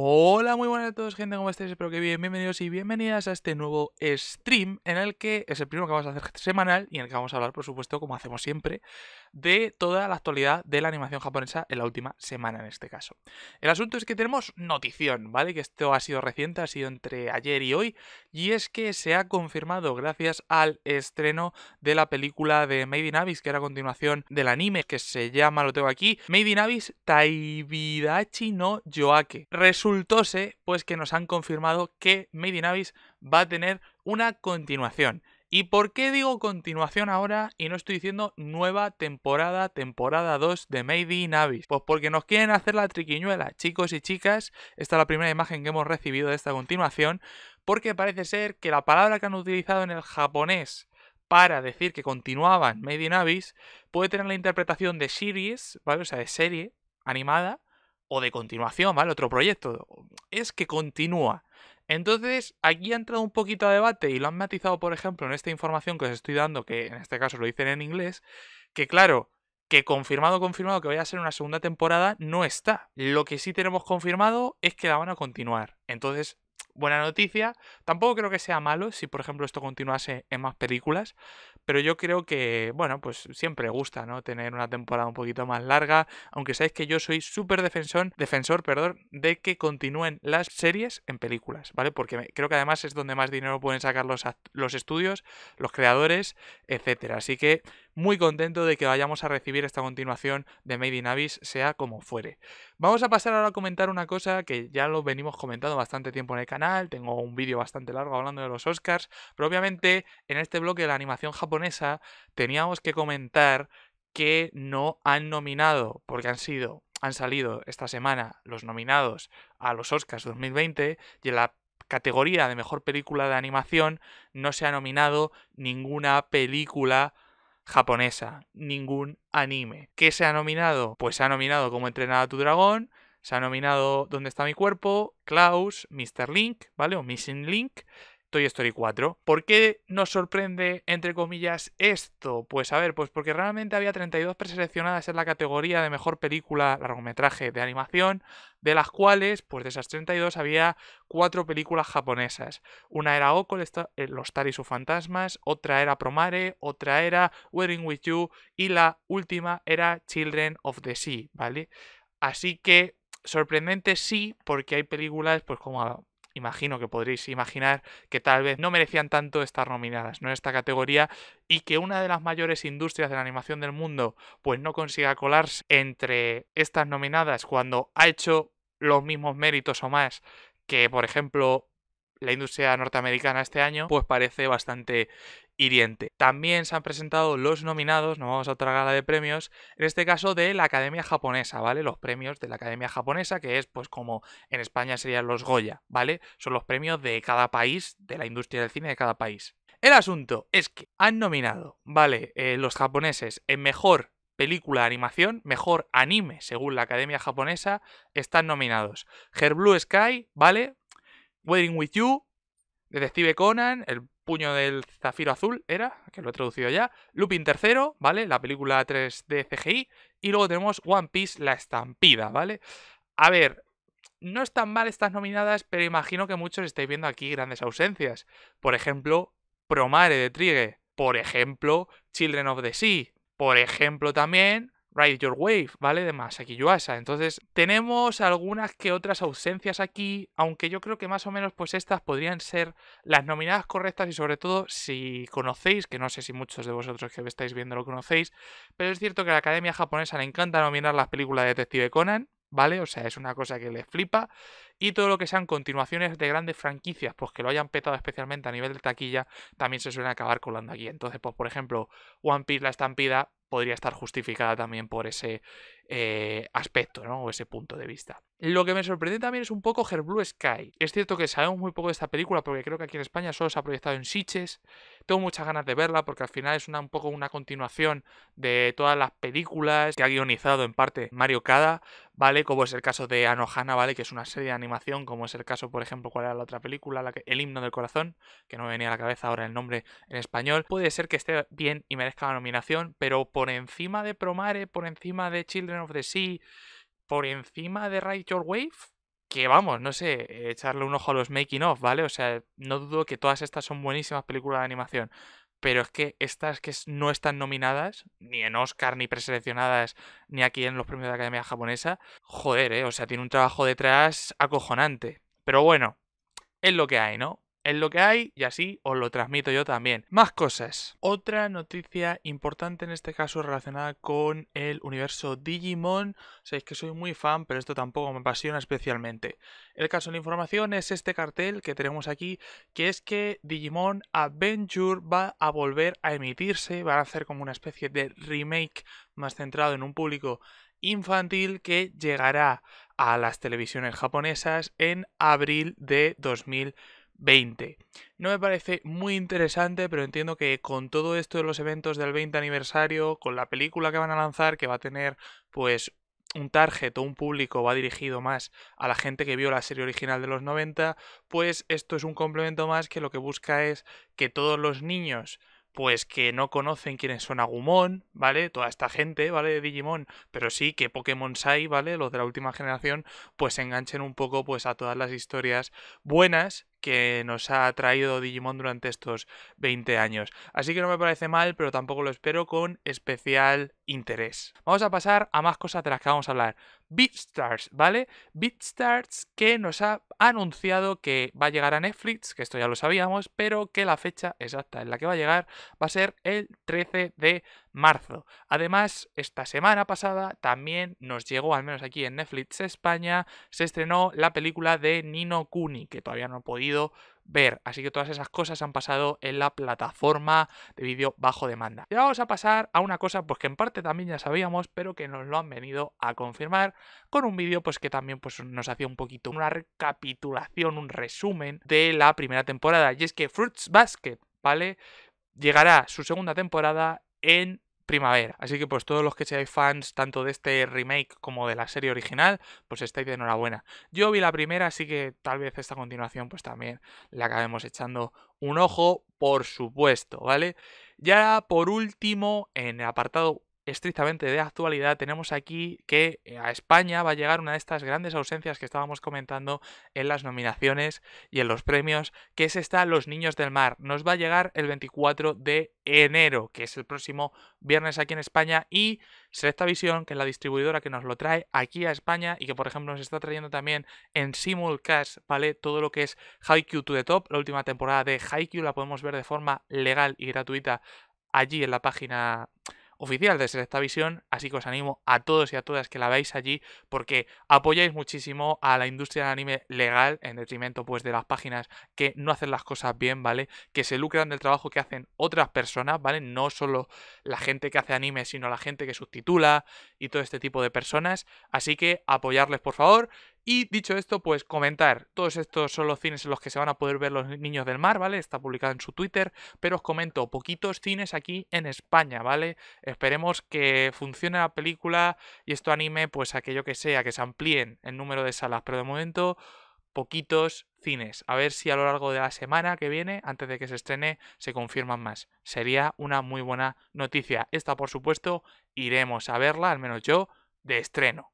Hola, muy buenas a todos, gente, ¿cómo estáis? Espero que bien, bienvenidos y bienvenidas a este nuevo stream en el que es el primero que vamos a hacer semanal y en el que vamos a hablar, por supuesto, como hacemos siempre, de toda la actualidad de la animación japonesa en la última semana en este caso. El asunto es que tenemos notición, ¿vale? Que esto ha sido reciente, ha sido entre ayer y hoy, y es que se ha confirmado gracias al estreno de la película de Made in Abyss, que era a continuación del anime, que se llama, lo tengo aquí, Made in Abyss Taibidachi no Yoake. Resulta resultóse pues que nos han confirmado que Made in Abyss va a tener una continuación. ¿Y por qué digo continuación ahora y no estoy diciendo nueva temporada, temporada 2 de Made in Abyss? Pues porque nos quieren hacer la triquiñuela, chicos y chicas. Esta es la primera imagen que hemos recibido de esta continuación, porque parece ser que la palabra que han utilizado en el japonés para decir que continuaban Made in Abyss puede tener la interpretación de series, ¿vale? O sea, de serie animada, o de continuación, ¿vale? Otro proyecto. Es que continúa. Entonces, aquí ha entrado un poquito a debate y lo han matizado, por ejemplo, en esta información que os estoy dando, que en este caso lo dicen en inglés, que claro, que confirmado, confirmado que vaya a ser una segunda temporada, no está. Lo que sí tenemos confirmado es que la van a continuar. Entonces, buena noticia. Tampoco creo que sea malo si, por ejemplo, esto continuase en más películas. Pero yo creo que, bueno, pues siempre gusta, ¿no? Tener una temporada un poquito más larga. Aunque sabéis que yo soy súper defensor, perdón, de que continúen las series en películas, ¿vale? Porque creo que además es donde más dinero pueden sacar los, estudios, los creadores, etc. Así que muy contento de que vayamos a recibir esta continuación de Made in Abyss, sea como fuere. Vamos a pasar ahora a comentar una cosa que ya lo venimos comentando bastante tiempo en el canal tengo un vídeo bastante largo hablando de los Oscars, pero obviamente en este bloque de la animación japonesa teníamos que comentar que no han nominado, porque han sido, han salido esta semana los nominados a los Oscars 2020 y en la categoría de mejor película de animación no se ha nominado ninguna película japonesa, ningún anime. ¿Qué se ha nominado? Pues se ha nominado como entrenada a tu dragón, se ha nominado ¿Dónde está mi cuerpo? Klaus, Mr. Link, ¿vale? O Missing Link, Toy Story 4. ¿Por qué nos sorprende, entre comillas, esto? Pues a ver, pues porque realmente había 32 preseleccionadas en la categoría de mejor película largometraje de animación, de las cuales, pues de esas 32 había cuatro películas japonesas. Una era Oko, eh, Los Tar y sus fantasmas, otra era Promare, otra era Wedding With You y la última era Children of the Sea, ¿vale? Así que Sorprendente sí, porque hay películas, pues como imagino que podréis imaginar, que tal vez no merecían tanto estar nominadas ¿no? en esta categoría y que una de las mayores industrias de la animación del mundo pues no consiga colarse entre estas nominadas cuando ha hecho los mismos méritos o más que, por ejemplo, la industria norteamericana este año, pues parece bastante hiriente. También se han presentado los nominados, no vamos a otra gala de premios, en este caso de la Academia Japonesa, ¿vale? Los premios de la Academia Japonesa, que es pues como en España serían los Goya, ¿vale? Son los premios de cada país, de la industria del cine de cada país. El asunto es que han nominado, ¿vale? Eh, los japoneses en mejor película de animación, mejor anime, según la Academia Japonesa, están nominados. Her Blue Sky, ¿vale? Wedding with You, Detective Conan, El puño del zafiro azul, era, que lo he traducido ya, Lupin III, ¿vale? La película 3D CGI, y luego tenemos One Piece, La Estampida, ¿vale? A ver, no están mal estas nominadas, pero imagino que muchos estáis viendo aquí grandes ausencias. Por ejemplo, Promare de Trigue, por ejemplo, Children of the Sea, por ejemplo también Ride Your Wave, ¿vale? De Masaki Yuasa. Entonces, tenemos algunas que otras ausencias aquí, aunque yo creo que más o menos pues estas podrían ser las nominadas correctas y sobre todo si conocéis, que no sé si muchos de vosotros que me estáis viendo lo conocéis, pero es cierto que a la Academia Japonesa le encanta nominar las películas de Detective Conan, ¿vale? O sea, es una cosa que les flipa. Y todo lo que sean continuaciones de grandes franquicias, pues que lo hayan petado especialmente a nivel de taquilla, también se suelen acabar colando aquí. Entonces, pues por ejemplo, One Piece La Estampida podría estar justificada también por ese eh, aspecto, ¿no? O ese punto de vista. Lo que me sorprende también es un poco Her Blue Sky. Es cierto que sabemos muy poco de esta película porque creo que aquí en España solo se ha proyectado en Siches. Tengo muchas ganas de verla porque al final es una, un poco una continuación de todas las películas que ha guionizado en parte Mario Kada, ¿vale? Como es el caso de Anohana, ¿vale? Que es una serie de animación, como es el caso, por ejemplo, ¿cuál era la otra película? el himno del corazón, que no me venía a la cabeza ahora el nombre en español. Puede ser que esté bien y merezca la nominación, pero por encima de Promare, por encima de Children of the Sea por encima de Ride Your Wave, que vamos, no sé, echarle un ojo a los making of, ¿vale? O sea, no dudo que todas estas son buenísimas películas de animación, pero es que estas que no están nominadas, ni en Oscar, ni preseleccionadas, ni aquí en los premios de la Academia Japonesa, joder, ¿eh? O sea, tiene un trabajo detrás acojonante. Pero bueno, es lo que hay, ¿no? es lo que hay y así os lo transmito yo también. Más cosas. Otra noticia importante en este caso relacionada con el universo Digimon. Sabéis que soy muy fan, pero esto tampoco me apasiona especialmente. El caso de la información es este cartel que tenemos aquí, que es que Digimon Adventure va a volver a emitirse, Va a hacer como una especie de remake más centrado en un público infantil que llegará a las televisiones japonesas en abril de 2020. 20. No me parece muy interesante, pero entiendo que con todo esto de los eventos del 20 aniversario, con la película que van a lanzar, que va a tener pues un target o un público va dirigido más a la gente que vio la serie original de los 90, pues esto es un complemento más que lo que busca es que todos los niños pues que no conocen quiénes son Agumon, ¿vale? Toda esta gente, ¿vale? De Digimon, pero sí que Pokémon Sai, ¿vale? Los de la última generación, pues enganchen un poco pues a todas las historias buenas que nos ha traído Digimon durante estos 20 años. Así que no me parece mal, pero tampoco lo espero con especial interés. Vamos a pasar a más cosas de las que vamos a hablar. BeatStars, ¿vale? BeatStars que nos ha anunciado que va a llegar a Netflix, que esto ya lo sabíamos, pero que la fecha exacta en la que va a llegar va a ser el 13 de marzo. Además, esta semana pasada también nos llegó, al menos aquí en Netflix España, se estrenó la película de Nino Kuni, que todavía no he podido ver. Así que todas esas cosas han pasado en la plataforma de vídeo bajo demanda. Y vamos a pasar a una cosa pues que en parte también ya sabíamos, pero que nos lo han venido a confirmar con un vídeo pues que también pues nos hacía un poquito una recapitulación, un resumen de la primera temporada. Y es que Fruits Basket, ¿vale? Llegará su segunda temporada en primavera. Así que pues todos los que seáis fans tanto de este remake como de la serie original, pues estáis de enhorabuena. Yo vi la primera, así que tal vez esta continuación pues también la acabemos echando un ojo, por supuesto, ¿vale? Ya por último, en el apartado estrictamente de actualidad, tenemos aquí que eh, a España va a llegar una de estas grandes ausencias que estábamos comentando en las nominaciones y en los premios, que es esta Los Niños del Mar. Nos va a llegar el 24 de enero, que es el próximo viernes aquí en España, y Selecta Visión, que es la distribuidora que nos lo trae aquí a España y que, por ejemplo, nos está trayendo también en simulcast, ¿vale? Todo lo que es Haikyuu to the Top, la última temporada de Haikyuu, la podemos ver de forma legal y gratuita allí en la página oficial de visión, así que os animo a todos y a todas que la veáis allí porque apoyáis muchísimo a la industria del anime legal en detrimento pues de las páginas que no hacen las cosas bien, ¿vale? Que se lucran del trabajo que hacen otras personas, ¿vale? No solo la gente que hace anime, sino la gente que subtitula y todo este tipo de personas, así que apoyarles por favor y dicho esto, pues comentar, todos estos son los cines en los que se van a poder ver los niños del mar, ¿vale? Está publicado en su Twitter, pero os comento, poquitos cines aquí en España, ¿vale? Esperemos que funcione la película y esto anime pues aquello que sea, que se amplíen el número de salas, pero de momento poquitos cines. A ver si a lo largo de la semana que viene, antes de que se estrene, se confirman más. Sería una muy buena noticia. Esta, por supuesto, iremos a verla, al menos yo, de estreno.